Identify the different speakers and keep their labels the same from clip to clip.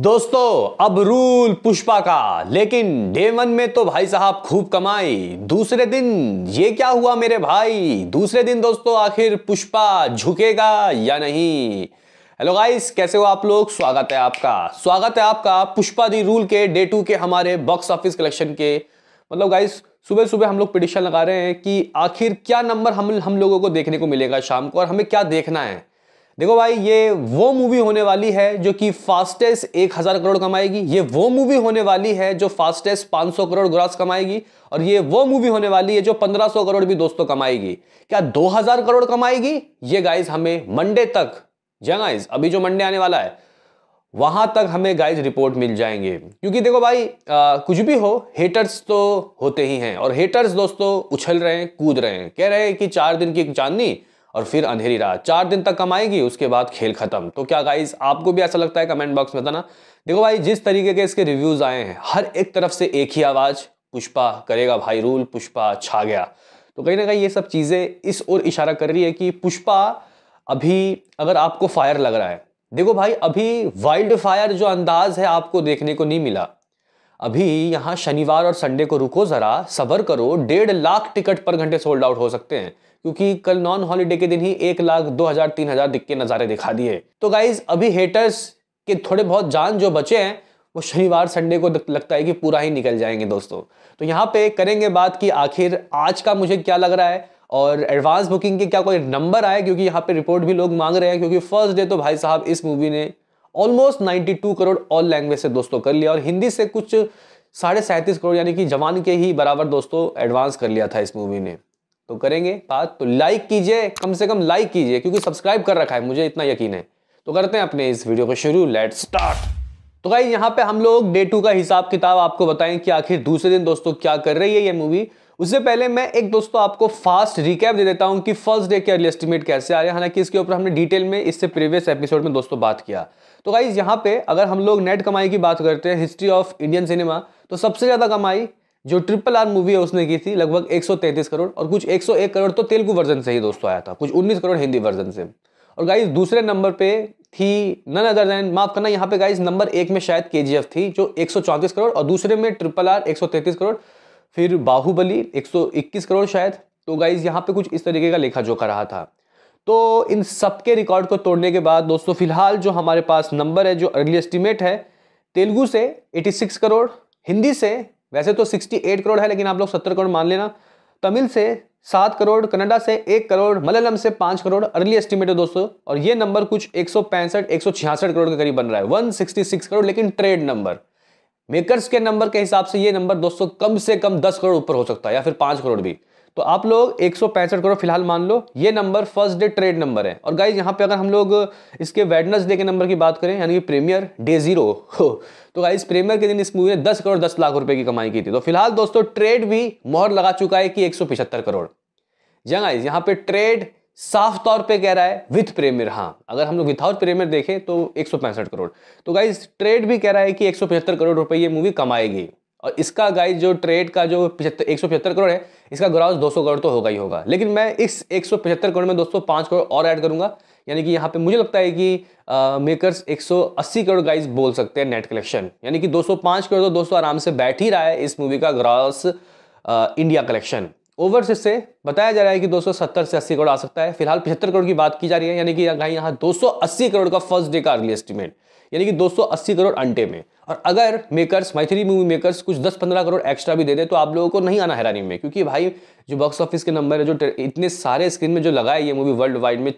Speaker 1: दोस्तों अब रूल पुष्पा का लेकिन डे वन में तो भाई साहब खूब कमाई दूसरे दिन ये क्या हुआ मेरे भाई दूसरे दिन दोस्तों आखिर पुष्पा झुकेगा या नहीं हेलो गाइस कैसे हो आप लोग स्वागत है आपका स्वागत है आपका पुष्पा दी रूल के डे टू के हमारे बॉक्स ऑफिस कलेक्शन के मतलब गाइस सुबह सुबह हम लोग पिटिशन लगा रहे हैं कि आखिर क्या नंबर हम हम लोगों को देखने को मिलेगा शाम को और हमें क्या देखना है देखो भाई ये वो मूवी होने वाली है जो कि फास्टेस्ट एक हजार करोड़ कमाएगी ये वो मूवी होने वाली है जो फास्टेस्ट पांच सौ करोड़ ग्रास कमाएगी और ये वो मूवी होने वाली है जो पंद्रह सौ करोड़ भी दोस्तों कमाएगी क्या दो हजार करोड़ कमाएगी ये गाइज हमें मंडे तक जी गाइज अभी जो मंडे आने वाला है वहां तक हमें गाइज रिपोर्ट मिल जाएंगे क्योंकि देखो भाई आ, कुछ भी हो हेटर्स तो होते ही हैं और हेटर्स दोस्तों उछल रहे हैं कूद रहे हैं कह रहे हैं कि चार दिन की चांदनी और फिर अंधेरी रात चार दिन तक कमाएगी उसके बाद खेल खत्म तो क्या गाइज आपको भी ऐसा लगता है कमेंट बॉक्स में बताना देखो भाई जिस तरीके के इसके रिव्यूज आए हैं हर एक तरफ से एक ही आवाज पुष्पा करेगा भाई रूल पुष्पा छा गया तो कहीं ना कहीं ये सब चीज़ें इस ओर इशारा कर रही है कि पुष्पा अभी अगर आपको फायर लग रहा है देखो भाई अभी वाइल्ड फायर जो अंदाज है आपको देखने को नहीं मिला अभी यहाँ शनिवार और संडे को रुको ज़रा सबर करो डेढ़ लाख टिकट पर घंटे सोल्ड आउट हो सकते हैं क्योंकि कल नॉन हॉलीडे के दिन ही एक लाख दो हज़ार तीन हज़ार दिख के नज़ारे दिखा दिए तो गाइज अभी हेटर्स के थोड़े बहुत जान जो बचे हैं वो शनिवार संडे को लगता है कि पूरा ही निकल जाएंगे दोस्तों तो यहाँ पे करेंगे बात कि आखिर आज का मुझे क्या लग रहा है और एडवांस बुकिंग के क्या कोई नंबर आए क्योंकि यहाँ पे रिपोर्ट भी लोग मांग रहे हैं क्योंकि फर्स्ट डे तो भाई साहब इस मूवी ने ऑलमोस्ट 92 करोड़ ऑल लैंग्वेज से दोस्तों कर लिया और हिंदी से कुछ साढ़े सैंतीस करोड़ यानी कि जवान के ही बराबर दोस्तों एडवांस कर लिया था इस मूवी ने तो करेंगे बात तो लाइक कीजिए कम से कम लाइक कीजिए क्योंकि सब्सक्राइब कर रखा है मुझे इतना यकीन है तो करते हैं अपने इस वीडियो को शुरू लेट स्टार्ट तो भाई यहाँ पे हम लोग डे टू का हिसाब किताब आपको बताएं कि आखिर दूसरे दिन दोस्तों क्या कर रही है ये मूवी उससे पहले मैं एक दोस्तों आपको फास्ट रिकैप दे देता हूं कि फर्स्ट डे के अर्ली एस्टिमेट कैसे आ रहे हालांकि इसके ऊपर हमने डिटेल में इससे प्रीवियस एपिसोड में दोस्तों बात किया तो भाई यहाँ पे अगर हम लोग नेट कमाई की बात करते हैं हिस्ट्री ऑफ इंडियन सिनेमा तो सबसे ज़्यादा कमाई जो ट्रिपल आर मूवी है उसने की थी लगभग 133 करोड़ और कुछ 101 करोड़ तो तेलुगु वर्जन से ही दोस्तों आया था कुछ 19 करोड़ हिंदी वर्जन से और गाइज दूसरे नंबर पे थी नन अदर देन माफ करना यहाँ पे गाइज नंबर एक में शायद के थी जो एक करोड़ और दूसरे में ट्रिपल आर एक करोड़ फिर बाहुबली एक करोड़ शायद तो गाइज यहाँ पे कुछ इस तरीके का लेखा जोखा रहा था तो इन सब के रिकॉर्ड को तोड़ने के बाद दोस्तों फिलहाल जो हमारे पास नंबर है जो अर्ली एस्टिमेट है तेलुगू से 86 करोड़ हिंदी से वैसे तो 68 करोड़ है लेकिन आप लोग 70 करोड़ मान लेना तमिल से सात करोड़ कनाडा से एक करोड़ मलयालम से पांच करोड़ अर्ली एस्टिमेट है दोस्तों और ये नंबर कुछ एक सौ पैंसठ एक सौ छियासठ करोड़ के करीब बन रहा है वन सिक्सटी सिक्स करोड़ लेकिन ट्रेड नंबर मेकर्स के नंबर के हिसाब से ये नंबर दोस्तों कम से कम दस करोड़ ऊपर हो सकता है या फिर पांच करोड़ भी तो आप लोग एक करोड़ फिलहाल मान लो ये number first day trade number है और गाइज यहाँ पे अगर हम लोग इसके वेडनसडे के नंबर की बात करें यानी कि प्रीमियर डे जीरो तो गाइज प्रीमियर के दिन इस मूवी ने दस करोड़ दस लाख रुपए की कमाई की थी तो फिलहाल दोस्तों ट्रेड भी मोहर लगा चुका है कि एक करोड़ जी गाइज यहाँ पे ट्रेड साफ तौर पे कह रहा है विथ प्रेमियर हाँ अगर हम लोग विथआउट प्रेमियर देखें तो एक करोड़ तो गाइज ट्रेड भी कह रहा है कि एक करोड़ रुपए ये मूवी कमाएगी और इसका गाइस जो ट्रेड का जो पिछहत्तर एक करोड़ है इसका दो 200 करोड़ तो होगा ही होगा लेकिन मैं इस 175 करोड़ में दोस्तों पाँच करोड़ और ऐड करूंगा यानी कि यहाँ पे मुझे लगता है कि मेकर्स सौ 180 करोड़ गाइस बोल सकते हैं नेट कलेक्शन यानी कि 205 करोड़ तो दोस्तों आराम से बैठ ही रहा है इस मूवी का ग्रॉस इंडिया कलेक्शन ओवरसीज से बताया जा रहा है कि सत्तर से अस्सी करोड़ आ सकता है फिलहाल पचहत्तर करोड़ की बात की जा रही है यानी कि यहाँ अस्सी करोड़ का फर्स्ट डे का अर्ली एस्टिमेट यानी कि 280 करोड़ अंटे में और अगर मेकर्स मैथिली मूवी मेकर्स कुछ 10-15 करोड़ एक्स्ट्रा भी दे दे तो आप लोगों को नहीं आना हैरानी में क्योंकि भाई जो बॉक्स ऑफिस के नंबर है जो इतने सारे स्क्रीन में जो लगा है ये मूवी वर्ल्ड वाइड में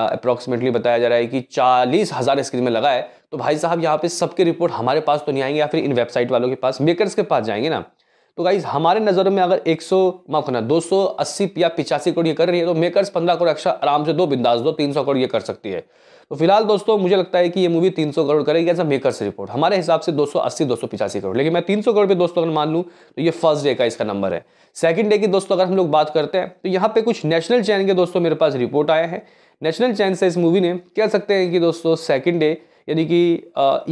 Speaker 1: अप्रॉक्सीमेटली बताया जा रहा है कि चालीस हज़ार स्क्रीन में लगा है तो भाई साहब यहाँ पे सबके रिपोर्ट हमारे पास तो नहीं आएंगे या फिर इन वेबसाइट वालों के पास मेकर्स के पास जाएंगे ना तो गाइज हमारे नज़रों में अगर 100 सौ माफ करना दो या पिचासी करोड़ ये कर रही है तो मेकर्स 15 करोड़ एक्स्ट्रा आराम से दो बिंदास दो 300 करोड़ ये कर सकती है तो फिलहाल दोस्तों मुझे लगता है कि ये मूवी 300 करोड़ करेगी ऐसा मेकर मेकर्स रिपोर्ट हमारे हिसाब से 280 285 करोड़ लेकिन मैं 300 करोड़ पे दोस्तों अगर मान लूँ तो ये फर्स्ट डे का इसका नंबर है सेकंड डे की दोस्तों अगर हम लोग बात करते हैं तो यहाँ पे कुछ नेशनल चैन के दोस्तों मेरे पास रिपोर्ट आया है नेशनल चैन से इस मूवी ने कह सकते हैं कि दोस्तों सेकेंड डे यानी कि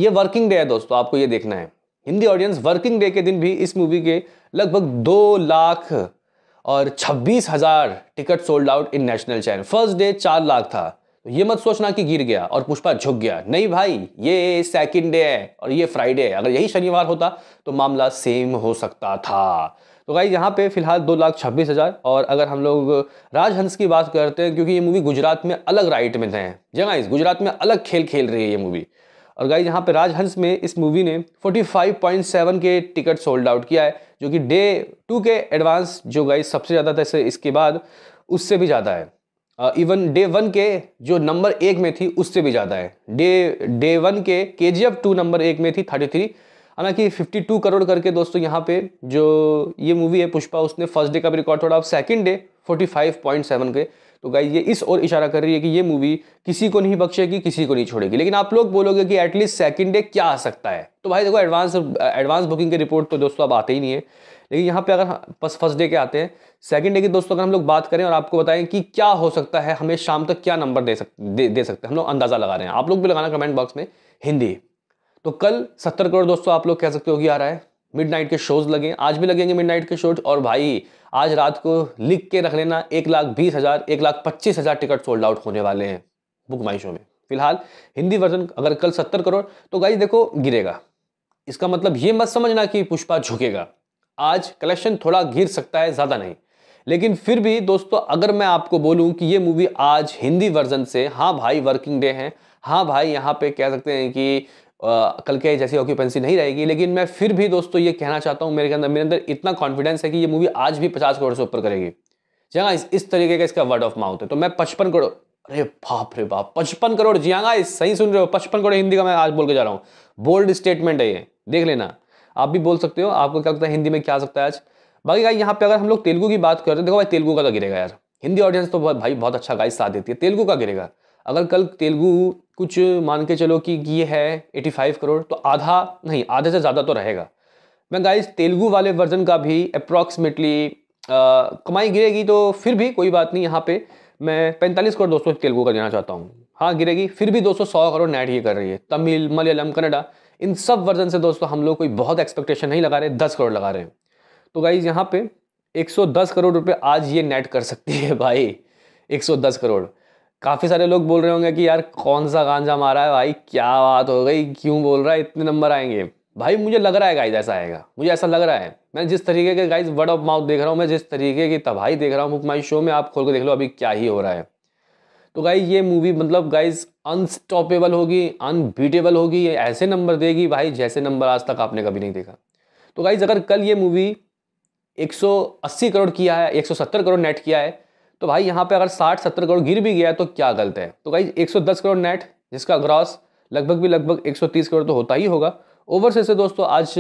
Speaker 1: ये वर्किंग डे है दोस्तों आपको ये देखना है हिंदी ऑडियंस वर्किंग डे के दिन भी इस मूवी के लगभग दो लाख और छब्बीस हज़ार ticket sold out in national chain first day चार लाख था तो ये मत सोचना कि गिर गया और पुष्पा झुक गया नहीं भाई ये सेकंड डे है और ये फ्राइडे है अगर यही शनिवार होता तो मामला सेम हो सकता था तो भाई यहाँ पे फिलहाल दो लाख छब्बीस हज़ार और अगर हम लोग राजहंस की बात करते हैं क्योंकि ये मूवी गुजरात में अलग राइट में थे जगह इस गुजरात में अलग खेल खेल रही है ये मूवी और गाइज यहाँ पे राजहंस में इस मूवी ने 45.7 के टिकट सोल्ड आउट किया है जो कि डे टू के एडवांस जो गाइज सबसे ज़्यादा था इसके बाद उससे भी ज़्यादा है इवन डे वन के जो नंबर एक में थी उससे भी ज़्यादा है डे डे वन के के जी एफ टू नंबर एक में थी थर्टी थ्री हालांकि फिफ्टी टू करोड़ करके दोस्तों यहाँ पे जो ये मूवी है पुष्पा उसने फर्स्ट डे का भी रिकॉर्ड थोड़ा अब second day forty five point seven के तो गाइज ये इस और इशारा कर रही है कि ये मूवी किसी को नहीं बख्शेगी किसी को नहीं छोड़ेगी लेकिन आप लोग बोलोगे कि एटलीस्ट सेकेंड डे क्या आ सकता है तो भाई देखो एडवांस एडवांस बुकिंग की रिपोर्ट तो दोस्तों अब आते ही नहीं है लेकिन यहाँ पे अगर फर्स्ट डे के आते हैं सेकंड डे की दोस्तों अगर हम लोग बात करें और आपको बताएं कि क्या हो सकता है हमें शाम तक क्या नंबर दे सक दे, दे सकते हैं हम लोग अंदाज़ा लगा रहे हैं आप लोग भी लगाना कमेंट बॉक्स में हिंदी तो कल सत्तर करोड़ दोस्तों आप लोग कह सकते हो कि आ रहा है मिडनाइट के शोज़ लगे आज भी लगेंगे मिडनाइट के शोज और भाई आज रात को लिख के रख लेना एक लाख बीस हज़ार एक लाख पच्चीस हज़ार टिकट सोल्ड आउट होने वाले हैं बुक माई शो में फिलहाल हिंदी वर्जन अगर कल सत्तर करोड़ तो गाई देखो गिरेगा इसका मतलब ये मत समझना कि पुष्पा झुकेगा आज कलेक्शन थोड़ा गिर सकता है ज़्यादा नहीं लेकिन फिर भी दोस्तों अगर मैं आपको बोलूं कि ये मूवी आज हिंदी वर्जन से हाँ भाई वर्किंग डे हैं हाँ भाई यहाँ पे कह सकते हैं कि कल के जैसी ऑक्यूपेंसी नहीं रहेगी लेकिन मैं फिर भी दोस्तों ये कहना चाहता हूँ मेरे अंदर मेरे अंदर इतना कॉन्फिडेंस है कि ये मूवी आज भी पचास करोड़ से ऊपर करेगी जी हाँ इस, इस तरीके का इसका वर्ड ऑफ माउथ है तो मैं पचपन करोड़ अरे बाप रे बाप पचपन करोड़ जी हाँ सही सुन रहे हो पचपन करोड़ हिंदी का मैं आज बोल के जा रहा हूँ बोल्ड स्टेटमेंट है ये देख लेना आप भी बोल सकते हो आपको क्या लगता है हिंदी में क्या सकता है आज बाकी भाई यहाँ पे अगर हम लोग तेलुगू की बात करते हैं देखो भाई तेलुगू का तो गिरेगा यार हिंदी ऑडियंस तो भाई बहुत अच्छा गाइस साथ देती है तेलुगू का गिरेगा अगर कल तेलुगु कुछ मान के चलो कि ये है 85 करोड़ तो आधा नहीं आधे से ज़्यादा तो रहेगा मैं गाइस तेलुगु वाले वर्जन का भी अप्रॉक्सीमेटली कमाई गिरेगी तो फिर भी कोई बात नहीं यहाँ पे मैं 45 करोड़ दोस्तों तेलुगु का देना चाहता हूँ हाँ गिरेगी फिर भी दोस्तों सौ करोड़ नेट ये कर रही है तमिल मलयालम कन्नडा इन सब वर्जन से दोस्तों हम लोग कोई बहुत एक्सपेक्टेशन नहीं लगा रहे दस करोड़ लगा रहे हैं तो गाइज यहाँ पे एक करोड़ रुपये आज ये नेट कर सकती है भाई एक करोड़ काफ़ी सारे लोग बोल रहे होंगे कि यार कौन सा गांजा मारा है भाई क्या बात हो गई क्यों बोल रहा है इतने नंबर आएंगे भाई मुझे लग रहा है गाइज ऐसा आएगा मुझे ऐसा लग रहा है मैं जिस तरीके के गाइज वर्ड ऑफ माउथ देख रहा हूँ मैं जिस तरीके की तबाही देख रहा हूँ माई शो में आप खोल के देख लो अभी क्या ही हो रहा है तो गाइज ये मूवी मतलब गाइज अनस्टॉपेबल होगी अनबीटेबल होगी ऐसे नंबर देगी भाई जैसे नंबर आज तक आपने कभी नहीं देखा तो गाइज अगर कल ये मूवी 180 करोड़ किया है 170 करोड़ नेट किया है तो भाई यहाँ पे अगर साठ सत्तर करोड़ गिर भी गया तो क्या गलत है तो भाई 110 करोड़ नेट जिसका ग्रॉस लगभग भी लगभग 130 करोड़ तो होता ही होगा ओवर से दोस्तों आज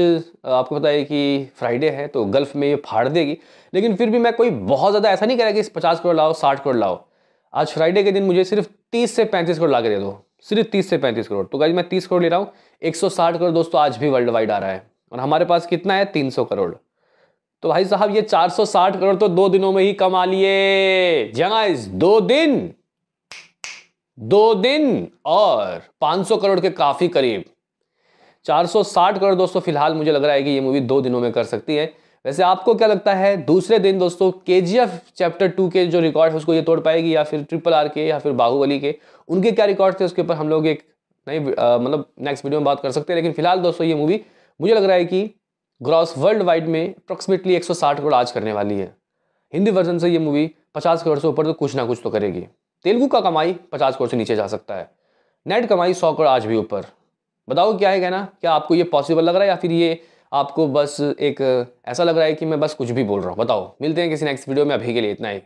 Speaker 1: आपको पता है कि फ्राइडे है तो गल्फ में ये फाड़ देगी लेकिन फिर भी मैं कोई बहुत ज़्यादा ऐसा नहीं कह रहा कि पचास करोड़ लाओ साठ करोड़ लाओ आज फ्राइडे के दिन मुझे सिर्फ तीस से पैंतीस करोड़ ला के दे दो सिर्फ तीस से पैंतीस करोड़ तो गाइज मैं तीस करोड़ ले रहा हूँ एक करोड़ दोस्तों आज भी वर्ल्ड वाइड आ रहा है और हमारे पास कितना है तीन करोड़ तो भाई साहब ये 460 करोड़ तो दो दिनों में ही कमा लिए जगाइज दो दिन दो दिन और 500 करोड़ के काफी करीब 460 करोड़ दोस्तों फिलहाल मुझे लग रहा है कि ये मूवी दो दिनों में कर सकती है वैसे आपको क्या लगता है दूसरे दिन दोस्तों के चैप्टर टू के जो रिकॉर्ड है उसको ये तोड़ पाएगी या फिर ट्रिपल आर के या फिर बाहुबली के उनके क्या रिकॉर्ड थे उसके ऊपर हम लोग एक नई मतलब नेक्स्ट वीडियो में बात कर सकते हैं लेकिन फिलहाल दोस्तों ये मूवी मुझे लग रहा है कि ग्रॉस वर्ल्ड वाइड में अप्रोक्सीमेटली 160 करोड़ आज करने वाली है हिंदी वर्जन से ये मूवी 50 करोड़ से ऊपर तो कुछ ना कुछ तो करेगी तेलुगू का कमाई 50 करोड़ से नीचे जा सकता है नेट कमाई 100 करोड़ आज भी ऊपर बताओ क्या है कहना क्या आपको ये पॉसिबल लग रहा है या फिर ये आपको बस एक ऐसा लग रहा है कि मैं बस कुछ भी बोल रहा हूँ बताओ मिलते हैं किसी नेक्स्ट वीडियो में अभी के लिए इतना ही